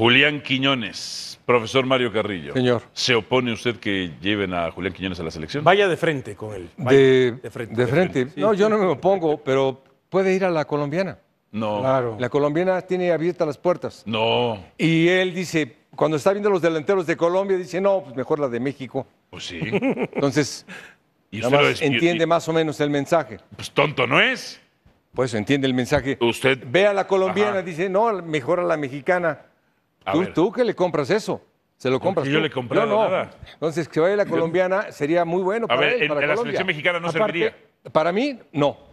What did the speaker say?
Julián Quiñones. Profesor Mario Carrillo. Señor. ¿Se opone usted que lleven a Julián Quiñones a la selección? Vaya de frente con él. De, frente. De frente. no, yo no me opongo, pero puede ir a la colombiana. No. Claro. La colombiana tiene abiertas las puertas. No. Y él dice, cuando está viendo los delanteros de Colombia, dice, no, pues mejor la de México. Pues sí. Entonces, entiende más o menos el mensaje. Pues tonto no es. Pues entiende el mensaje. Usted. Ve a la colombiana, dice, no, mejor a la mexicana. Tú, tú, que le compras eso. Se lo compras. tú. yo le compré no. nada. Entonces, que vaya la colombiana sería muy bueno. A para ver, él, para en, la selección mexicana no serviría. Para mí, no.